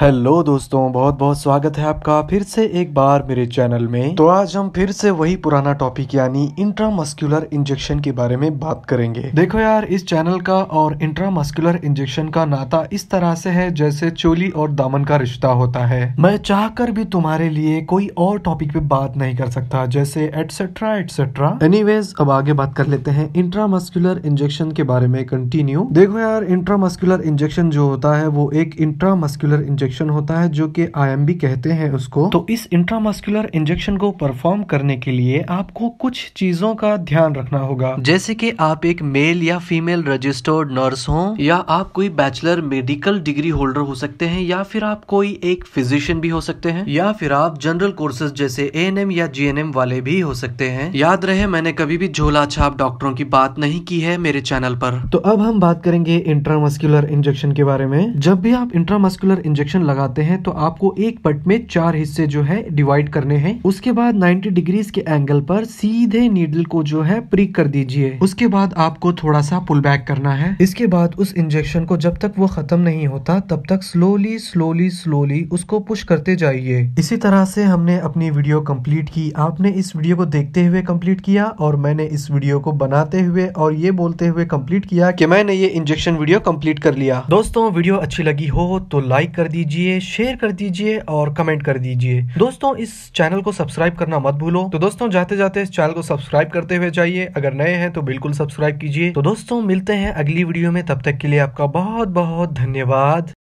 hello दोस्तों बहुत बहुत स्वागत है आपका फिर से एक बार मेरे चैनल में तो आज हम फिर से वही पुराना टॉपिक यानी इंट्रामस्कुलर इंजेक्शन के बारे में बात करेंगे देखो यार इस चैनल का और इंट्रामस्कुलर इंजेक्शन का नाता इस तरह से है जैसे चोली और दामन का रिश्ता होता है मैं चाह कर भी तुम्हारे लिए कोई और टॉपिक पे बात नहीं कर सकता जैसे एटसेट्रा एटसेट्रा एनी अब आगे बात कर लेते हैं इंट्रामस्कुलर इंजेक्शन के बारे में कंटिन्यू देखो यार इंट्रामस्कुलर इंजेक्शन जो होता है वो एक इंट्रामस्कुलर इंजेक्शन इंजेक्शन होता है जो कि आईएमबी कहते हैं उसको तो इस इंट्रामस्कुलर इंजेक्शन को परफॉर्म करने के लिए आपको कुछ चीजों का ध्यान रखना होगा जैसे कि आप एक मेल या फीमेल रजिस्टर्ड नर्स हो या आप कोई बैचलर मेडिकल डिग्री होल्डर हो सकते हैं या फिर आप कोई एक फिजिशियन भी हो सकते हैं या फिर आप जनरल कोर्सेज जैसे ए या जी वाले भी हो सकते हैं याद रहे मैंने कभी भी झोला छाप डॉक्टरों की बात नहीं की है मेरे चैनल पर तो अब हम बात करेंगे इंट्रामस्कुलर इंजेक्शन के बारे में जब भी आप इंट्रामस्कुलर इंजेक्शन फ्रैक्शन लगाते हैं तो आपको एक पट में चार हिस्से जो है डिवाइड करने हैं उसके बाद 90 डिग्रीज के एंगल पर सीधे नीडल को जो है प्रिक कर दीजिए उसके बाद आपको थोड़ा सा पुल बैक करना है इसके बाद उस इंजेक्शन को जब तक वो खत्म नहीं होता तब तक स्लोली स्लोली स्लोली उसको पुश करते जाइए इसी तरह से हमने अपनी वीडियो कंप्लीट की आपने इस वीडियो को देखते हुए कम्प्लीट किया और मैंने इस वीडियो को बनाते हुए और ये बोलते हुए कम्प्लीट किया कि मैंने ये इंजेक्शन वीडियो कंप्लीट कर लिया दोस्तों वीडियो अच्छी लगी हो तो लाइक कर दीजिए कीजिए शेयर कर दीजिए और कमेंट कर दीजिए दोस्तों इस चैनल को सब्सक्राइब करना मत भूलो तो दोस्तों जाते जाते इस चैनल को सब्सक्राइब करते हुए जाइए अगर नए हैं तो बिल्कुल सब्सक्राइब कीजिए तो दोस्तों मिलते हैं अगली वीडियो में तब तक के लिए आपका बहुत बहुत धन्यवाद